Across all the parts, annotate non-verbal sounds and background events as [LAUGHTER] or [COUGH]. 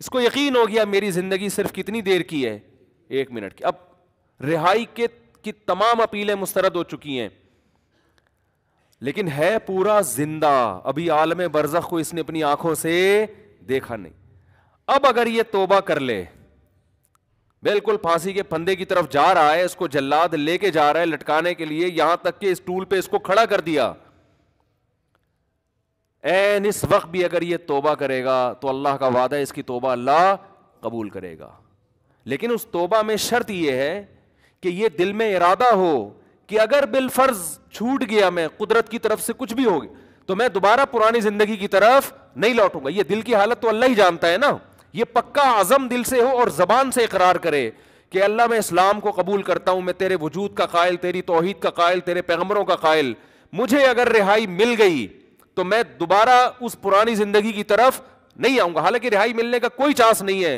इसको यकीन हो गया मेरी जिंदगी सिर्फ कितनी देर की है एक मिनट की अब रिहाई के की तमाम अपीलें मुस्तरद हो चुकी हैं लेकिन है पूरा जिंदा अभी आलम बरजख को इसने अपनी आंखों से देखा नहीं अब अगर यह तोबा कर ले बिल्कुल फांसी के फंदे की तरफ जा रहा है इसको जल्लाद लेके जा रहा है लटकाने के लिए यहां तक कि टूल पे इसको खड़ा कर दिया एन इस वक्त भी अगर ये तोबा करेगा तो अल्लाह का वादा इसकी तोबा अल्लाह कबूल करेगा लेकिन उस तोबा में शर्त यह है कि यह दिल में इरादा हो कि अगर बिलफर्ज छूट गया मैं कुदरत की तरफ से कुछ भी हो गया तो मैं दोबारा पुरानी जिंदगी की तरफ नहीं लौटूंगा यह दिल की हालत तो अल्लाह ही जानता है ना ये पक्का आजम दिल से हो और जबान से इकरार करे कि अल्लाह मैं इस्लाम को कबूल करता हूं मैं तेरे वजूद का कायल तेरी तोहिद का कायल तेरे पैगमरों का कायल मुझे अगर रिहाई मिल गई तो मैं दोबारा उस पुरानी जिंदगी की तरफ नहीं आऊंगा हालांकि रिहाई मिलने का कोई चांस नहीं है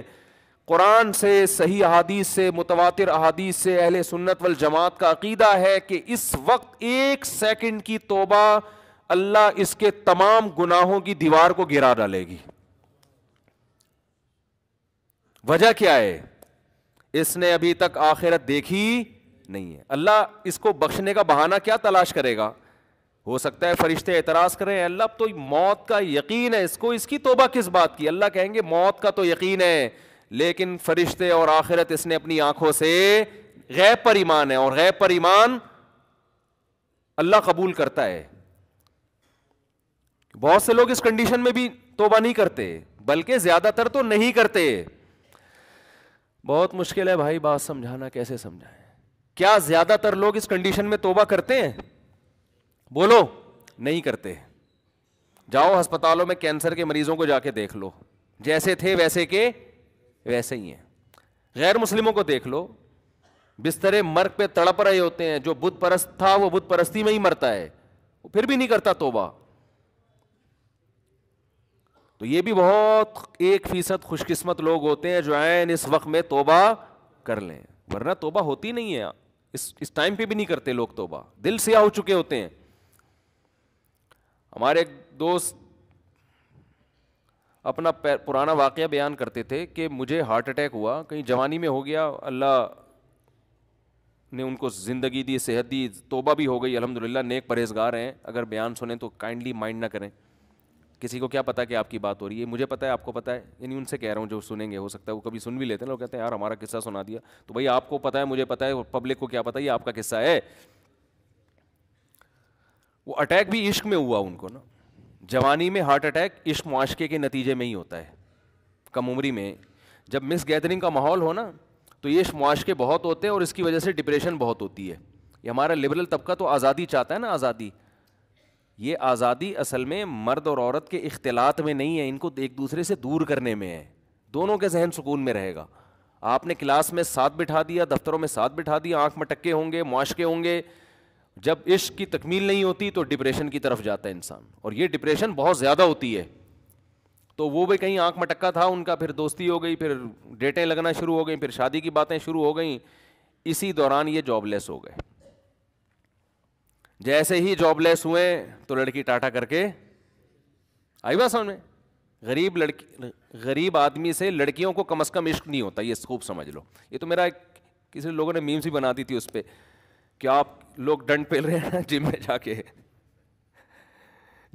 कुरान से सही अहादीस से मुतवा अहादीस से अहले सुन्नत वाल जमात का अकीदा है कि इस वक्त एक सेकेंड की तोबा अल्लाह इसके तमाम गुनाहों की दीवार को गिरा डालेगी वजह क्या है इसने अभी तक आखिरत देखी नहीं है अल्लाह इसको बख्शने का बहाना क्या तलाश करेगा हो सकता है फरिश्ते एतराज़ करें अल्लाह तो मौत का यकीन है इसको इसकी तोबा किस बात की अल्लाह कहेंगे मौत का तो यकीन है लेकिन फरिश्ते और आखिरत इसने अपनी आंखों से गैर पर ईमान है और गैर पर ईमान अल्लाह कबूल करता है बहुत से लोग इस कंडीशन में भी तोबा नहीं करते बल्कि ज्यादातर तो नहीं करते बहुत मुश्किल है भाई बात समझाना कैसे समझाए क्या ज्यादातर लोग इस कंडीशन में तोबा करते हैं बोलो नहीं करते जाओ अस्पतालों में कैंसर के मरीजों को जाके देख लो जैसे थे वैसे के वैसे ही हैं गैर मुस्लिमों को देख लो बिस्तरे मर्ग पे तड़प रहे होते हैं जो बुद्ध परस्त था वो बुद्ध परस्ती में ही मरता है फिर भी नहीं करता तोबा तो ये भी बहुत एक फीसद खुशकिस्मत लोग होते हैं जो आयन इस वक्त में तोबा कर लें वरना तोबा होती नहीं है इस इस टाइम पे भी नहीं करते लोग तोबा दिल से आ चुके होते हैं हमारे एक दोस्त अपना पुराना वाक़ बयान करते थे कि मुझे हार्ट अटैक हुआ कहीं जवानी में हो गया अल्लाह ने उनको ज़िंदगी दी सेहत दी तोबा भी हो गई अल्हम्दुलिल्लाह नेक परहेजगार हैं अगर बयान सुने तो काइंडली माइंड ना करें किसी को क्या पता कि आपकी बात हो रही है मुझे पता है आपको पता है यानी उनसे कह रहा हूँ जो सुनेंगे हो सकता है वो कभी सुन भी लेते हैं लोग कहते हैं यार हमारा किस्सा सुना दिया तो भाई आपको पता है मुझे पता है पब्लिक को क्या पता ये आपका किस्सा है वो अटैक भी इश्क में हुआ उनको ना जवानी में हार्ट अटैक इश्क मुआशके के नतीजे में ही होता है कम उम्री में जब मिस गैदरिंग का माहौल हो ना तो ये मुआशके बहुत होते हैं और इसकी वजह से डिप्रेशन बहुत होती है ये हमारा लिबरल तबका तो आज़ादी चाहता है ना आज़ादी ये आज़ादी असल में मर्द और औरत के इख्तलात में नहीं है इनको एक दूसरे से दूर करने में है दोनों के जहन सुकून में रहेगा आपने क्लास में साथ बिठा दिया दफ्तरों में साथ बिठा दिया आँख मटक्के होंगे मुआशके होंगे जब इश्क की तकमील नहीं होती तो डिप्रेशन की तरफ जाता है इंसान और ये डिप्रेशन बहुत ज़्यादा होती है तो वो भी कहीं आंख मटक्का था उनका फिर दोस्ती हो गई फिर डेटें लगना शुरू हो गई फिर शादी की बातें शुरू हो गई इसी दौरान ये जॉबलेस हो गए जैसे ही जॉबलेस हुए तो लड़की टाटा करके आई बात समझ में गरीब लड़की गरीब आदमी से लड़कियों को कम अज़ कम इश्क नहीं होता ये खूब समझ लो ये तो मेरा किसी लोगों ने मीम्स ही बना दी थी उस पर क्या आप लोग डंड पेल रहे हैं ना [LAUGHS] जिम में जाके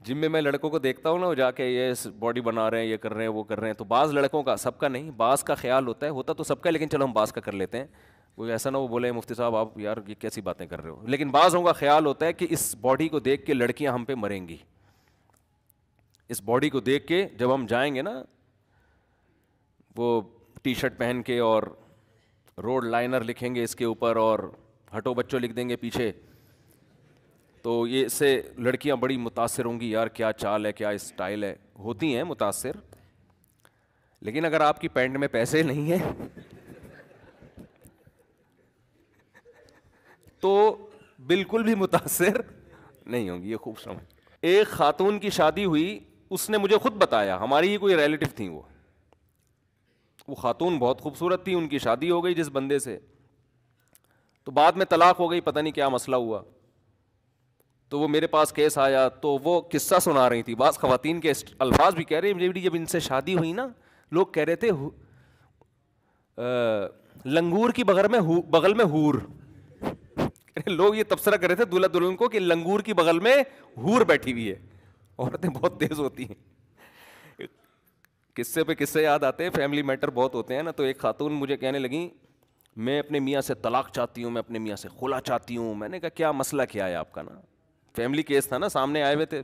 जिम में मैं लड़कों को देखता हूँ ना वो जाके ये बॉडी बना रहे हैं ये कर रहे हैं वो कर रहे हैं तो बाज़ लड़कों का सबका नहीं बाज़ का ख्याल होता है होता तो सबका लेकिन चलो हम बाज़ का कर लेते हैं वो ऐसा ना वो बोले मुफ्ती साहब आप यार ये कैसी बातें कर रहे हो लेकिन बाज़ों का ख्याल होता है कि इस बॉडी को देख के लड़कियाँ हम पे मरेंगी इस बॉडी को देख के जब हम जाएंगे ना वो टी शर्ट पहन के और रोड लाइनर लिखेंगे इसके ऊपर और हटो बच्चों लिख देंगे पीछे तो ये इससे लड़कियां बड़ी मुतासर होंगी यार क्या चाल है क्या स्टाइल है होती हैं मुतासर लेकिन अगर आपकी पैंट में पैसे नहीं हैं तो बिल्कुल भी मुतासर नहीं होंगी ये खूब समझ एक खातून की शादी हुई उसने मुझे खुद बताया हमारी ही कोई रिलेटिव थी वो वो खातून बहुत खूबसूरत थी उनकी शादी हो गई जिस बंदे से तो बाद में तलाक हो गई पता नहीं क्या मसला हुआ तो वो मेरे पास केस आया तो वो किस्सा सुना रही थी बास ख़वान के अल्फाज भी कह रही मेरी जब इनसे शादी हुई ना लोग कह रहे थे आ, लंगूर की बगल में बगल में हूर लोग ये तबसरा कर रहे थे दूल्हा दुल्हन को कि लंगूर की बगल में हूर बैठी हुई है औरतें बहुत तेज़ होती हैं किस्से पे किस्से याद आते हैं फैमिली मैटर बहुत होते हैं ना तो एक खातून मुझे कहने लगी मैं अपने मियाँ से तलाक चाहती हूँ मैं अपने मियाँ से खुला चाहती हूँ मैंने कहा क्या मसला क्या है आपका ना फैमिली केस था ना सामने आए हुए थे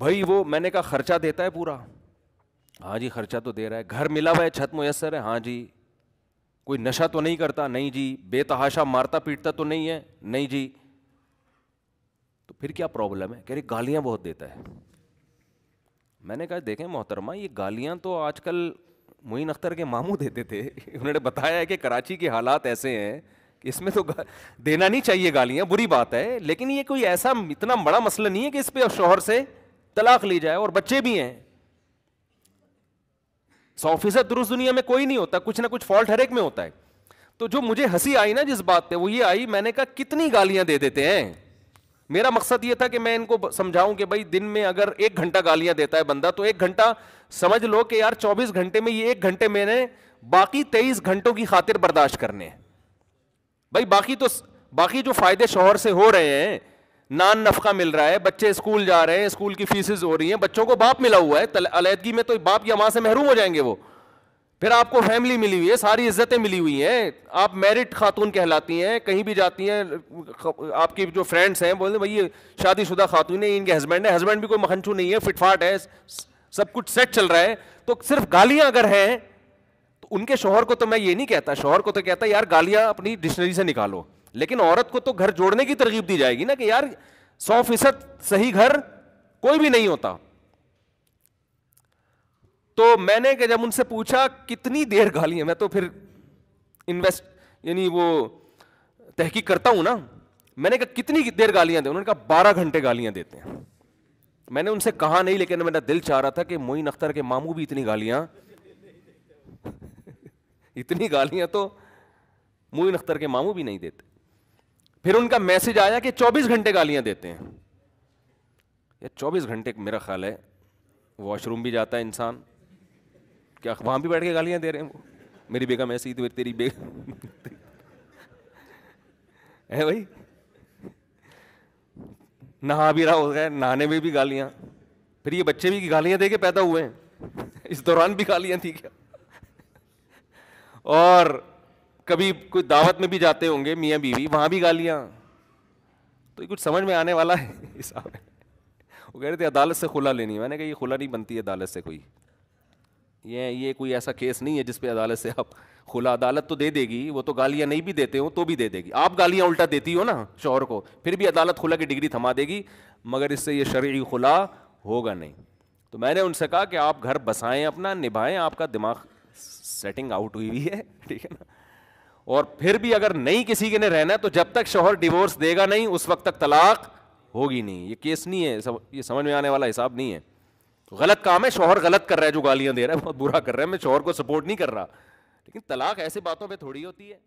भाई वो मैंने कहा खर्चा देता है पूरा हाँ जी खर्चा तो दे रहा है घर मिला हुआ है छत मुयसर है हाँ जी कोई नशा तो नहीं करता नहीं जी बेतहाशा मारता पीटता तो नहीं है नहीं जी तो फिर क्या प्रॉब्लम है कह रही गालियाँ बहुत देता है मैंने कहा देखें मोहतरमा ये गालियाँ तो आजकल मोइन अख्तर के मामू देते थे [LAUGHS] उन्होंने बताया है कि कराची के हालात ऐसे हैं कि इसमें तो देना नहीं चाहिए गालियाँ बुरी बात है लेकिन ये कोई ऐसा इतना बड़ा मसला नहीं है कि इस पर शोहर से तलाक ली जाए और बच्चे भी हैं सौ फीसद दुरुस्त दुनिया में कोई नहीं होता कुछ ना कुछ फॉल्ट हर एक में होता है तो जो मुझे हंसी आई ना जिस बात पे वो ये आई मैंने कहा कितनी गालियां दे देते हैं मेरा मकसद ये था कि मैं इनको समझाऊं कि भाई दिन में अगर एक घंटा गालियां देता है बंदा तो एक घंटा समझ लो कि यार 24 घंटे में ये एक घंटे मैंने बाकी 23 घंटों की खातिर बर्दाश्त करने हैं भाई बाकी तो बाकी जो फायदे शोहर से हो रहे हैं नान नफका मिल रहा है बच्चे स्कूल जा रहे हैं स्कूल की फीसेज हो रही हैं बच्चों को बाप मिला हुआ है अलीहदगी में तो बाप या माँ से महरूम हो जाएंगे वो फिर आपको फैमिली मिली हुई है सारी इज्जतें मिली हुई हैं आप मेरिट खातून कहलाती हैं कहीं भी जाती हैं आपकी जो फ्रेंड्स हैं बोलते भाई ये शादीशुदा खातून है इनके हस्बैंड है हस्बैंड भी कोई मखनछू नहीं है फिटफाट है सब कुछ सेट चल रहा है तो सिर्फ गालियां अगर हैं तो उनके शोहर को तो मैं ये नहीं कहता शोहर को तो कहता यार गालियां अपनी डिक्शनरी से निकालो लेकिन औरत को तो घर जोड़ने की तरगीब दी जाएगी ना कि यार सौ फीसद सही घर कोई भी नहीं होता तो मैंने क्या जब उनसे पूछा कितनी देर गाली है मैं तो फिर इन्वेस्ट यानी वो तहकीक करता हूं ना मैंने कहा कितनी देर गालियां दे उन्होंने कहा बारह घंटे गालियां देते हैं मैंने उनसे कहा नहीं लेकिन मेरा दिल चाह रहा था कि मोइन अख्तर के मामू भी इतनी गालियां इतनी गालियां तो मोइन अख्तर के मामू भी नहीं देते फिर उनका मैसेज आया कि 24 घंटे गालियां देते हैं या 24 घंटे मेरा ख्याल है वॉशरूम भी जाता है इंसान क्या वहाँ भी बैठ के गालियाँ दे रहे हैं वो मेरी बेगम ऐसी थी तेरी बे [LAUGHS] है भाई नहा भी रहा हो गया नहाने में भी गालियाँ फिर ये बच्चे भी गालियाँ दे के पैदा हुए हैं इस दौरान भी गालियाँ थी क्या और कभी कोई दावत में भी जाते होंगे मियाँ बीवी वहाँ भी गालियाँ तो ये कुछ समझ में आने वाला है [LAUGHS] इस वो कह रहे थे अदालत से खुला लेनी मैंने कहा ये खुला नहीं बनती है अदालत से कोई ये ये कोई ऐसा केस नहीं है जिसपे अदालत से आप खुला अदालत तो दे देगी वो तो गालियाँ नहीं भी देते हो तो भी दे देगी आप गालियाँ उल्टा देती हो ना शोहर को फिर भी अदालत खुला की डिग्री थमा देगी मगर इससे ये शर्य खुला होगा नहीं तो मैंने उनसे कहा कि आप घर बसाएं अपना निभाएं आपका दिमाग सेटिंग आउट हुई हुई है [LAUGHS] ठीक है ना और फिर भी अगर नहीं किसी के ने रहना तो जब तक शोहर डिवोर्स देगा नहीं उस वक्त तक तलाक होगी नहीं ये केस नहीं है ये समझ में आने वाला हिसाब नहीं है गलत काम है शोहर गलत कर रहा है जो गालियां दे रहा है बहुत बुरा कर रहा है मैं शोहर को सपोर्ट नहीं कर रहा लेकिन तलाक ऐसे बातों पर थोड़ी होती है